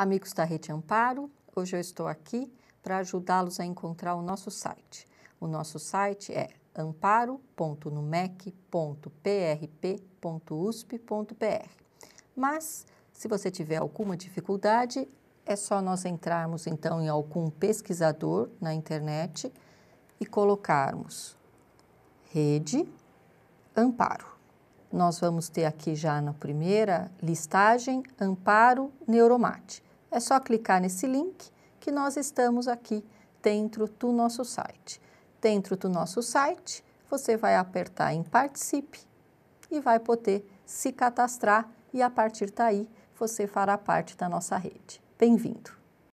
Amigos da Rede Amparo, hoje eu estou aqui para ajudá-los a encontrar o nosso site. O nosso site é amparo.numec.prp.usp.br. Mas, se você tiver alguma dificuldade, é só nós entrarmos então em algum pesquisador na internet e colocarmos rede amparo nós vamos ter aqui já na primeira listagem Amparo Neuromate. É só clicar nesse link que nós estamos aqui dentro do nosso site. Dentro do nosso site, você vai apertar em Participe e vai poder se cadastrar e a partir daí você fará parte da nossa rede. Bem-vindo!